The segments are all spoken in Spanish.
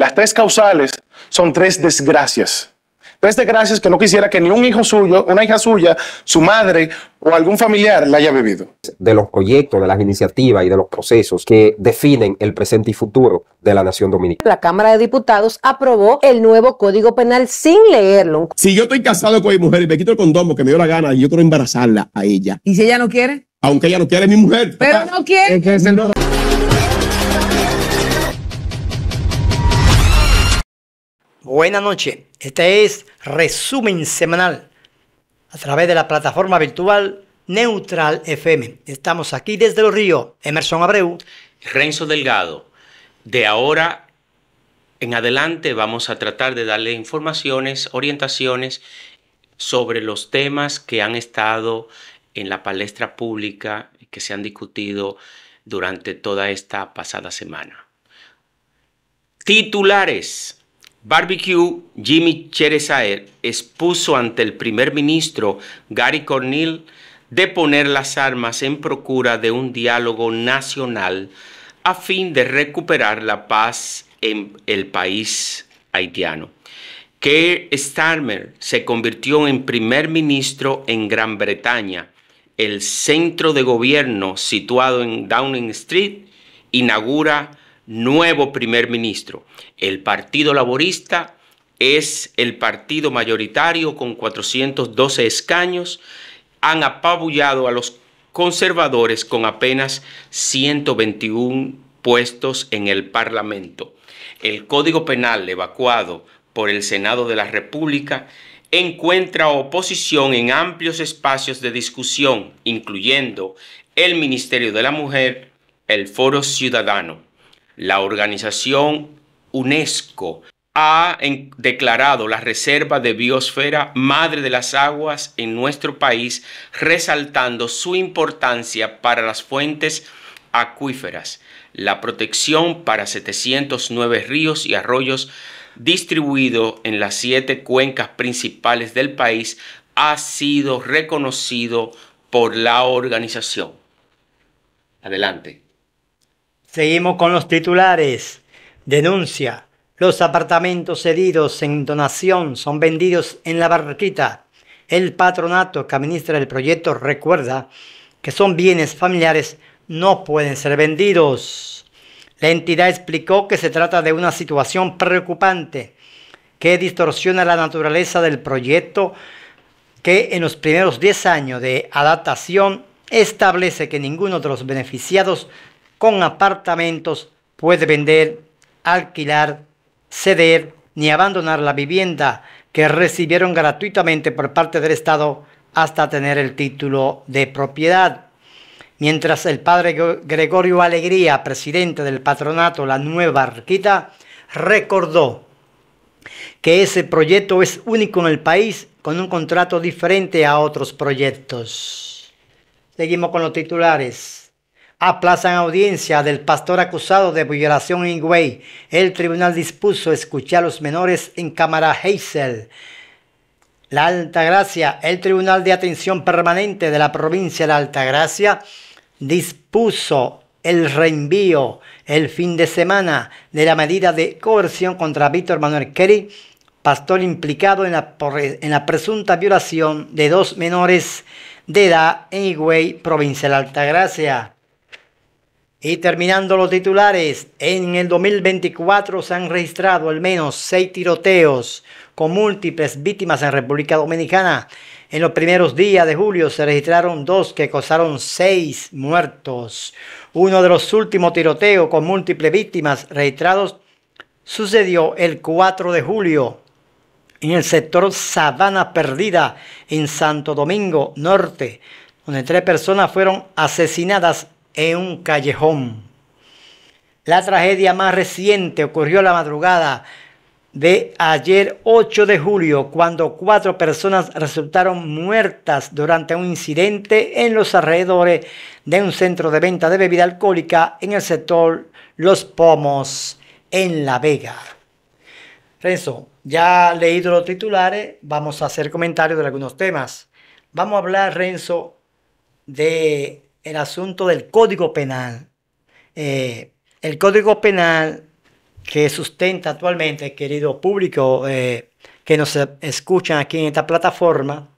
Las tres causales son tres desgracias. Tres desgracias que no quisiera que ni un hijo suyo, una hija suya, su madre o algún familiar la haya vivido. De los proyectos, de las iniciativas y de los procesos que definen el presente y futuro de la nación dominicana. La Cámara de Diputados aprobó el nuevo Código Penal sin leerlo. Si yo estoy casado con mi mujer y me quito el condomo que me dio la gana, yo quiero embarazarla a ella. ¿Y si ella no quiere? Aunque ella no quiere, mi mujer. Pero no quiere. Es Buenas noches. Este es resumen semanal a través de la plataforma virtual Neutral FM. Estamos aquí desde los ríos. Emerson Abreu. Renzo Delgado. De ahora en adelante vamos a tratar de darle informaciones, orientaciones sobre los temas que han estado en la palestra pública, que se han discutido durante toda esta pasada semana. Titulares. Barbecue Jimmy Cheresaer expuso ante el primer ministro Gary Cornell de poner las armas en procura de un diálogo nacional a fin de recuperar la paz en el país haitiano. Keir Starmer se convirtió en primer ministro en Gran Bretaña. El centro de gobierno situado en Downing Street inaugura nuevo primer ministro. El Partido Laborista es el partido mayoritario con 412 escaños. Han apabullado a los conservadores con apenas 121 puestos en el Parlamento. El Código Penal evacuado por el Senado de la República encuentra oposición en amplios espacios de discusión, incluyendo el Ministerio de la Mujer, el Foro Ciudadano. La organización UNESCO ha declarado la Reserva de Biosfera Madre de las Aguas en nuestro país, resaltando su importancia para las fuentes acuíferas, la protección para 709 ríos y arroyos distribuidos en las siete cuencas principales del país, ha sido reconocido por la organización. Adelante. Seguimos con los titulares. Denuncia. Los apartamentos cedidos en donación son vendidos en la barquita. El patronato que administra el proyecto recuerda que son bienes familiares, no pueden ser vendidos. La entidad explicó que se trata de una situación preocupante que distorsiona la naturaleza del proyecto que en los primeros 10 años de adaptación establece que ninguno de los beneficiados con apartamentos puede vender, alquilar, ceder ni abandonar la vivienda que recibieron gratuitamente por parte del Estado hasta tener el título de propiedad. Mientras el padre Gregorio Alegría, presidente del patronato La Nueva Arquita, recordó que ese proyecto es único en el país con un contrato diferente a otros proyectos. Seguimos con los titulares aplazan audiencia del pastor acusado de violación en Higüey. El tribunal dispuso escuchar a los menores en cámara Hazel. La Altagracia, el Tribunal de Atención Permanente de la provincia de la Altagracia, dispuso el reenvío el fin de semana de la medida de coerción contra Víctor Manuel Kerry, pastor implicado en la, en la presunta violación de dos menores de edad en Higüey, provincia de la Altagracia. Y terminando los titulares, en el 2024 se han registrado al menos seis tiroteos con múltiples víctimas en República Dominicana. En los primeros días de julio se registraron dos que causaron seis muertos. Uno de los últimos tiroteos con múltiples víctimas registrados sucedió el 4 de julio en el sector Sabana Perdida en Santo Domingo Norte, donde tres personas fueron asesinadas en un callejón. La tragedia más reciente ocurrió la madrugada de ayer 8 de julio, cuando cuatro personas resultaron muertas durante un incidente en los alrededores de un centro de venta de bebida alcohólica en el sector Los Pomos, en La Vega. Renzo, ya leído los titulares, vamos a hacer comentarios de algunos temas. Vamos a hablar, Renzo, de el asunto del Código Penal. Eh, el Código Penal que sustenta actualmente, querido público eh, que nos escuchan aquí en esta plataforma,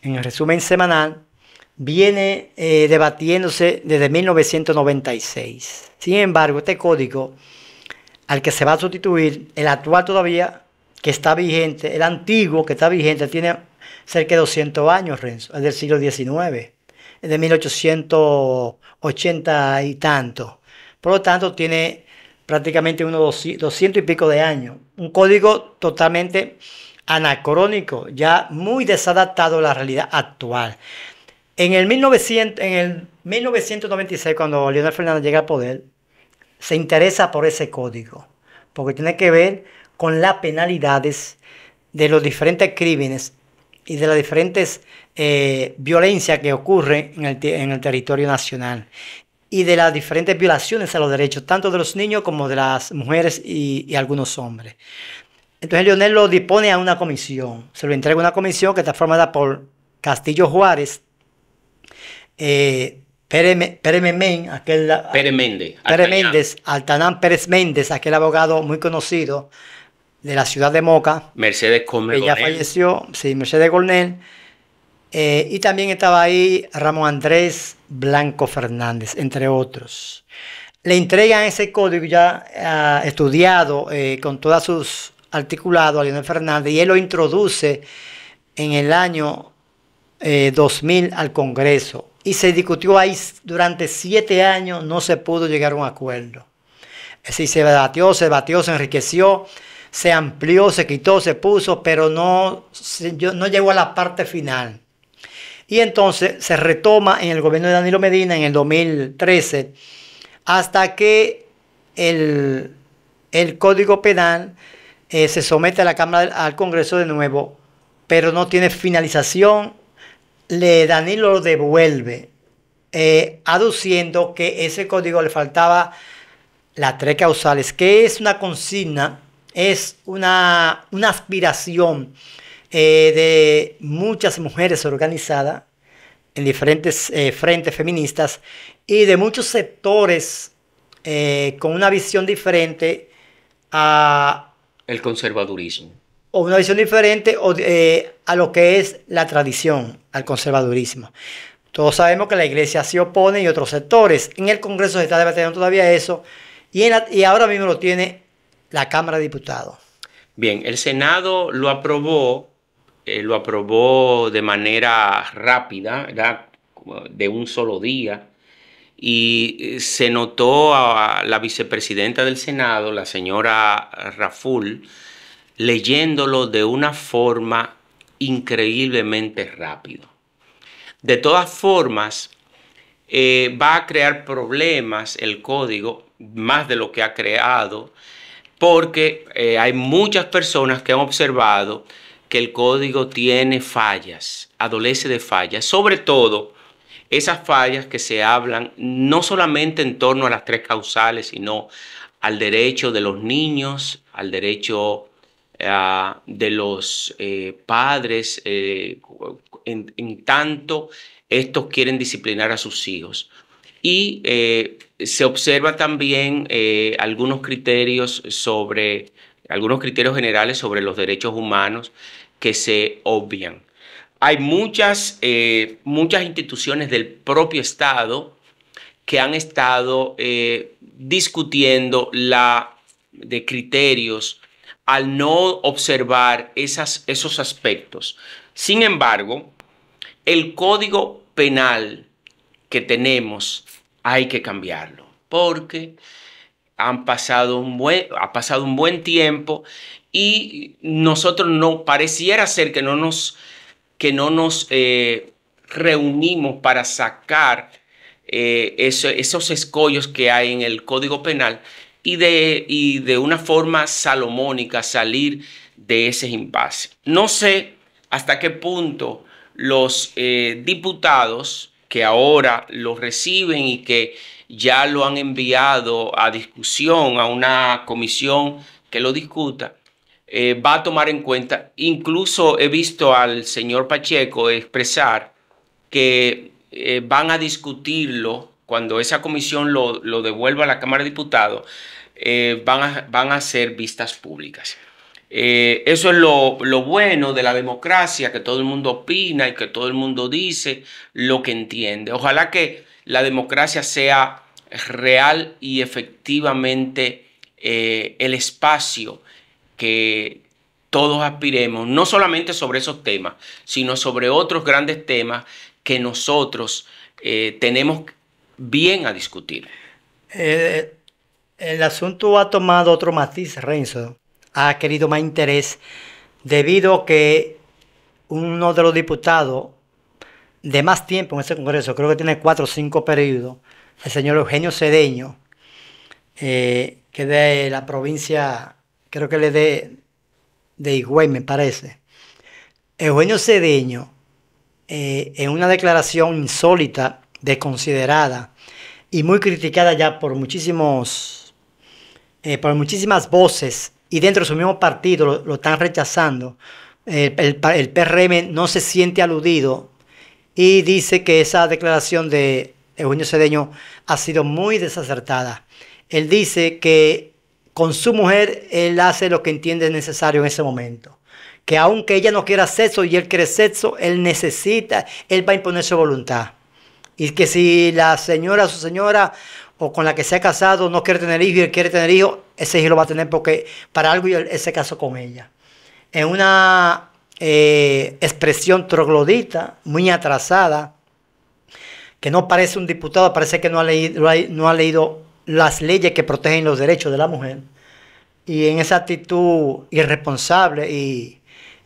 en el resumen semanal, viene eh, debatiéndose desde 1996. Sin embargo, este código al que se va a sustituir, el actual todavía, que está vigente, el antiguo que está vigente, tiene cerca de 200 años, Renzo, es del siglo XIX de 1880 y tanto. Por lo tanto, tiene prácticamente unos 200 y pico de años. Un código totalmente anacrónico, ya muy desadaptado a la realidad actual. En el, 1996, cuando Leonel Fernández llega al poder, se interesa por ese código, porque tiene que ver con las penalidades de los diferentes crímenes y de las diferentes eh, violencia que ocurre en el, territorio nacional y de las diferentes violaciones a los derechos, tanto de los niños como de las mujeres y, algunos hombres. Entonces Leonel lo dispone a una comisión, se lo entrega una comisión que está formada por Castillo Juárez, eh, Pérez, aquel... Méndez. Méndez, Altanán Pérez Méndez, aquel abogado muy conocido de la ciudad de Moca. Mercedes Cornel. Ella falleció, sí, Mercedes Cornel. Eh, y también estaba ahí Ramón Andrés Blanco Fernández, entre otros. Le entregan ese código ya ah, estudiado eh, con todos sus articulados a Leonel Fernández y él lo introduce en el año 2000 eh, al Congreso. Y se discutió ahí durante siete años, no se pudo llegar a un acuerdo. Es se debatió, se debatió, se enriqueció se amplió, se quitó, se puso, pero no, no llegó a la parte final y entonces se retoma en el gobierno de Danilo Medina en el 2013 hasta que el, Código Penal eh, se somete a la Cámara al Congreso de nuevo, pero no tiene finalización. Le, Danilo lo devuelve, eh, aduciendo que ese código le faltaba las tres causales, que es una consigna, es una, una aspiración eh, de muchas mujeres organizadas en diferentes eh, frentes feministas y de muchos sectores eh, con una visión diferente a... El conservadurismo. O una visión diferente a lo que es la tradición, al conservadurismo. Todos sabemos que la iglesia se opone y otros sectores. En el Congreso se está debatiendo todavía eso y, y ahora mismo lo tiene la Cámara de Diputados. Bien, el Senado lo aprobó lo aprobó de manera rápida, de un solo día, y eh, se notó a la vicepresidenta del Senado, la señora Raful, leyéndolo de una forma increíblemente rápido. De todas formas, eh, va a crear problemas el código, más de lo que ha creado, porque eh, hay muchas personas que han observado que el código tiene fallas, adolece de fallas, sobre todo esas fallas que se hablan no solamente en torno a las tres causales, sino al derecho de los niños, al derecho ah, de los eh, padres, eh, en, tanto estos quieren disciplinar a sus hijos. Y eh, se observa también algunos criterios sobre algunos criterios generales sobre los derechos humanos que se obvian. Hay muchas, eh, muchas instituciones del propio Estado que han estado eh, discutiendo la de criterios al no observar esas, esos aspectos. Sin embargo, el código penal que tenemos hay que cambiarlo, porque han pasado un buen, ha pasado un buen tiempo y nosotros no, pareciera ser que no nos, que no nos eh, reunimos para sacar eh, esos escollos que hay en el Código Penal y de, y de una forma salomónica salir de ese impasse. No sé hasta qué punto los eh, diputados que ahora los reciben y que ya lo han enviado a discusión a una comisión que lo discuta, eh, va a tomar en cuenta. Incluso he visto al señor Pacheco expresar que eh, van a discutirlo cuando esa comisión lo, devuelva a la Cámara de Diputados, eh, van, a, van a vistas públicas. eso es lo, bueno de la democracia, que todo el mundo opina y que todo el mundo dice lo que entiende. Ojalá que la democracia sea real y efectivamente eh, el espacio que todos aspiremos, no solamente sobre esos temas, sino sobre otros grandes temas que nosotros eh, tenemos bien a discutir. Eh, el asunto ha tomado otro matiz, Renzo, ha querido más interés debido a que uno de los diputados de más tiempo en ese Congreso, creo que tiene cuatro o cinco periodos, el señor Eugenio Cedeño, eh, que de la provincia, creo que le de, de Higüey, me parece. Eugenio Cedeño, eh, en una declaración insólita, desconsiderada y muy criticada ya por muchísimos, eh, por muchísimas voces, y dentro de su mismo partido lo, están rechazando. El, el PRM no se siente aludido y dice que esa declaración de Eugenio Cedeño ha sido muy desacertada. Él dice que con su mujer él hace lo que entiende necesario en ese momento. Que aunque ella no quiera sexo y él quiere sexo, él necesita, él va a imponer su voluntad. Y que si la señora, su señora, o con la que se ha casado, no quiere tener hijo y él quiere tener hijo, ese hijo lo va a tener porque para algo él se casó con ella. En una eh, expresión troglodita, muy atrasada, que no parece un diputado, parece que no ha, leído, no ha leído las leyes que protegen los derechos de la mujer. Y en esa actitud irresponsable y,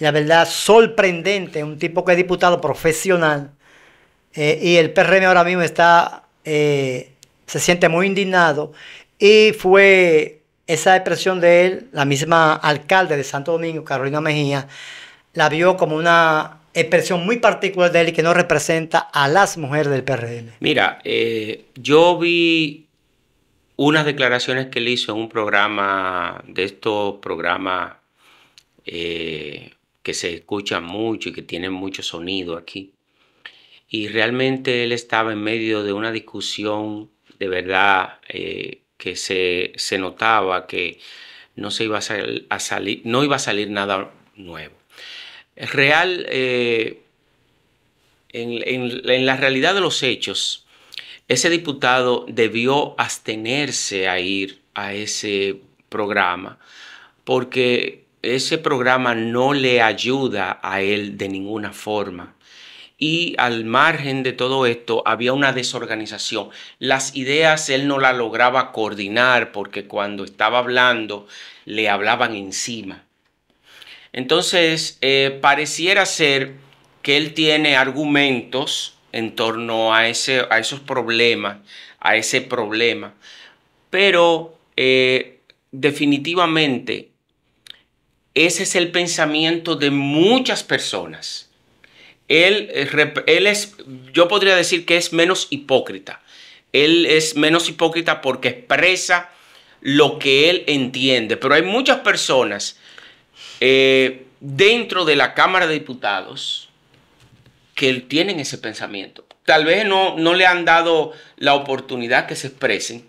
la verdad sorprendente, un tipo que es diputado profesional, eh, y el PRM ahora mismo está, eh, se siente muy indignado, y fue esa expresión de él, la misma alcalde de Santo Domingo, Carolina Mejía, la vio como una expresión muy particular de él y que no representa a las mujeres del PRN. Mira, eh, yo vi unas declaraciones que él hizo en un programa, de estos programas eh, que se escuchan mucho y que tienen mucho sonido aquí. Y realmente él estaba en medio de una discusión de verdad eh, que se, notaba que no, se iba a salir, no iba a salir nada nuevo real eh, en, en la realidad de los hechos, ese diputado debió abstenerse a ir a ese programa porque ese programa no le ayuda a él de ninguna forma. Y al margen de todo esto había una desorganización. Las ideas él no las lograba coordinar porque cuando estaba hablando le hablaban encima. Entonces, eh, pareciera ser que él tiene argumentos en torno a, a esos problemas, a ese problema, pero eh, definitivamente ese es el pensamiento de muchas personas. Eh, él es, yo podría decir que es menos hipócrita. Él es menos hipócrita porque expresa lo que él entiende, pero hay muchas personas eh, dentro de la Cámara de Diputados que tienen ese pensamiento. Tal vez no, no le han dado la oportunidad que se expresen,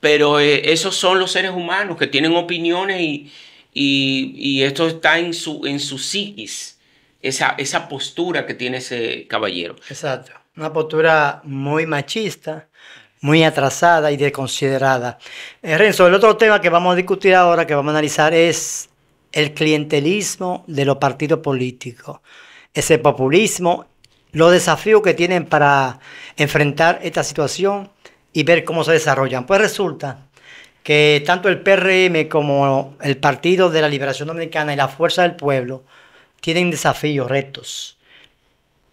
pero eh, esos son los seres humanos que tienen opiniones y, esto está en su, en psiquis, esa, postura que tiene ese caballero. Exacto, una postura muy machista, muy atrasada y desconsiderada. Eh, Renzo, el otro tema que vamos a discutir ahora, que vamos a analizar, es el clientelismo de los partidos políticos, ese populismo, los desafíos que tienen para enfrentar esta situación y ver cómo se desarrollan. Pues resulta que tanto el PRM como el Partido de la Liberación Dominicana y la Fuerza del Pueblo tienen desafíos, retos.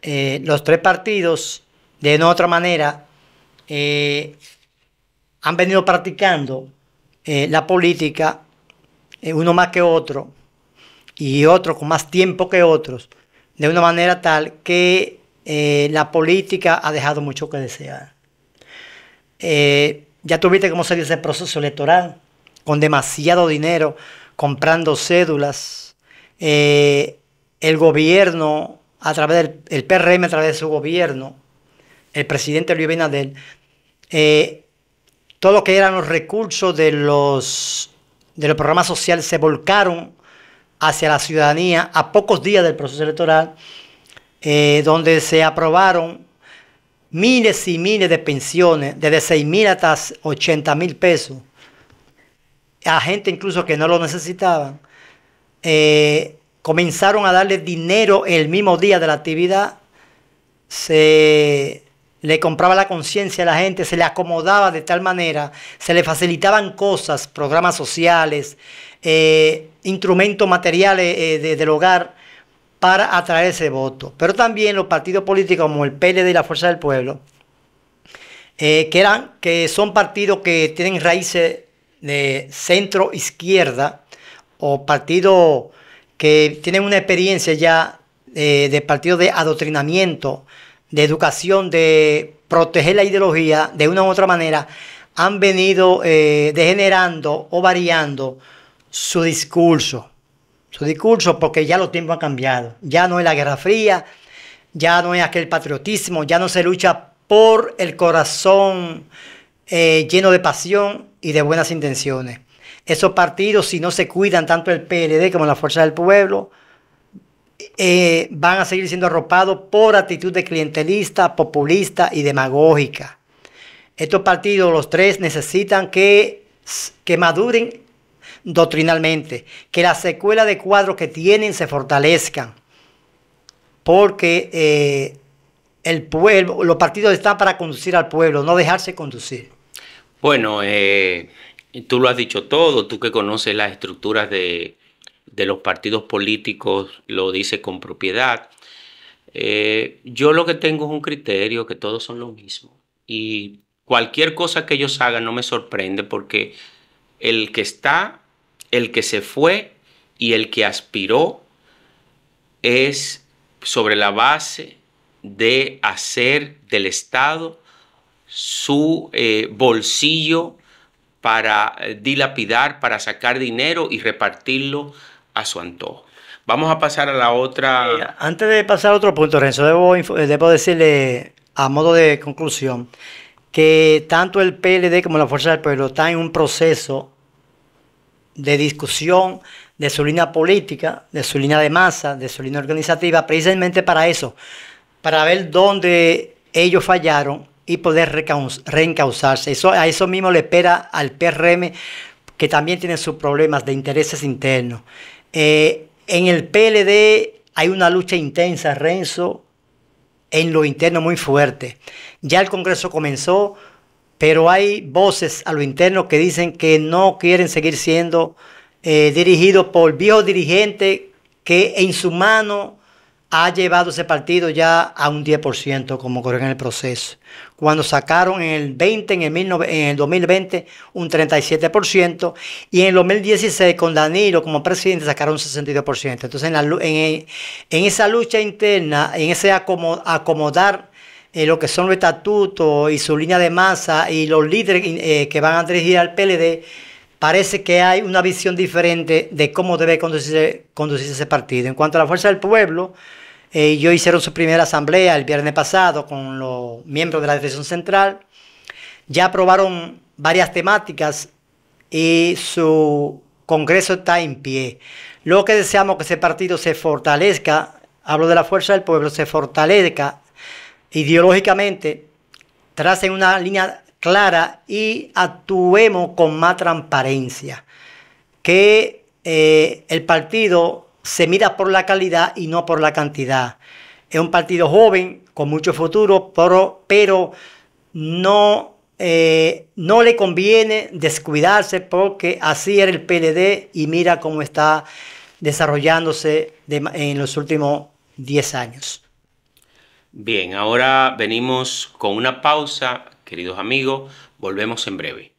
Eh, los tres partidos, de una otra manera, eh, han venido practicando eh, la política eh, uno más que otro y otro con más tiempo que otros, de una manera tal que eh, la política ha dejado mucho que desear. Eh, ya tuviste cómo se dice el proceso electoral, con demasiado dinero, comprando cédulas. el gobierno, a través del el PRM, a través de su gobierno, el presidente Luis Benadel, todo lo que eran los recursos de los de los programas sociales se volcaron hacia la ciudadanía a pocos días del proceso electoral, eh, donde se aprobaron miles y miles de pensiones, desde 6 mil hasta 80 mil pesos, a gente incluso que no lo necesitaban. Eh, comenzaron a darle dinero el mismo día de la actividad, se le compraba la conciencia a la gente, se le acomodaba de tal manera, se le facilitaban cosas, programas sociales, eh, instrumentos materiales eh, del hogar para atraer ese voto. Pero también los partidos políticos como el PLD y la Fuerza del Pueblo, eh, que, eran, que son partidos que tienen raíces de centro izquierda o partidos que tienen una experiencia ya de partido de adoctrinamiento de educación, de proteger la ideología de una u otra manera, han venido eh, degenerando o variando su discurso. Su discurso porque ya los tiempos han cambiado. Ya no es la guerra fría, ya no es aquel patriotismo, ya no se lucha por el corazón eh, lleno de pasión y de buenas intenciones. Esos partidos, si no se cuidan tanto el PLD como la Fuerza del Pueblo, eh, van a seguir siendo arropados por actitud de clientelista, populista y demagógica. Estos partidos, los tres, necesitan que, maduren doctrinalmente, que la secuela de cuadros que tienen se fortalezcan, porque eh, el pueblo, los partidos están para conducir al pueblo, no dejarse conducir. Bueno, eh, tú lo has dicho todo, tú que conoces las estructuras de, de los partidos políticos lo dice con propiedad. Eh, yo lo que tengo es un criterio que todos son lo mismo. Y cualquier cosa que ellos hagan no me sorprende porque el que está, el que se fue y el que aspiró es sobre la base de hacer del Estado su eh, bolsillo para eh, dilapidar, para sacar dinero y repartirlo a su antojo. Vamos a pasar a la otra. antes de pasar a otro punto, Renzo, eh, debo, decirle a modo de conclusión que tanto el PLD como la Fuerza del Pueblo están en un proceso de discusión de su línea política, de su línea de masa, de su línea organizativa, precisamente para eso, para ver dónde ellos fallaron y poder reencauzarse. Eso, a eso mismo le espera al PRM, que también tiene sus problemas de intereses internos. Eh, en el PLD hay una lucha intensa, Renzo, en lo interno muy fuerte. Ya el Congreso comenzó, pero hay voces a lo interno que dicen que no quieren seguir siendo eh, dirigidos por viejo dirigentes que en su mano ha llevado ese partido ya a un 10% como ocurrió en el proceso. Cuando sacaron en el 20, en el, 2020 un 37% y en el 2016 con Danilo como presidente sacaron un 62%. Entonces en, esa lucha interna, en ese acomodar eh, lo que son los estatutos y su línea de masa y los líderes eh, que van a dirigir al PLD, parece que hay una visión diferente de cómo debe conducirse ese partido. En cuanto a la fuerza del pueblo, ellos eh, hicieron su primera asamblea el viernes pasado con los miembros de la Dirección Central. Ya aprobaron varias temáticas y su Congreso está en pie. Lo que deseamos que ese partido se fortalezca, hablo de la fuerza del pueblo, se fortalezca ideológicamente, tracen una línea clara y actuemos con más transparencia. Que eh, el partido se mira por la calidad y no por la cantidad. Es un partido joven, con mucho futuro, pero, eh, no, le conviene descuidarse porque así era el PLD y mira cómo está desarrollándose en los últimos 10 años. Bien, ahora venimos con una pausa, queridos amigos, volvemos en breve.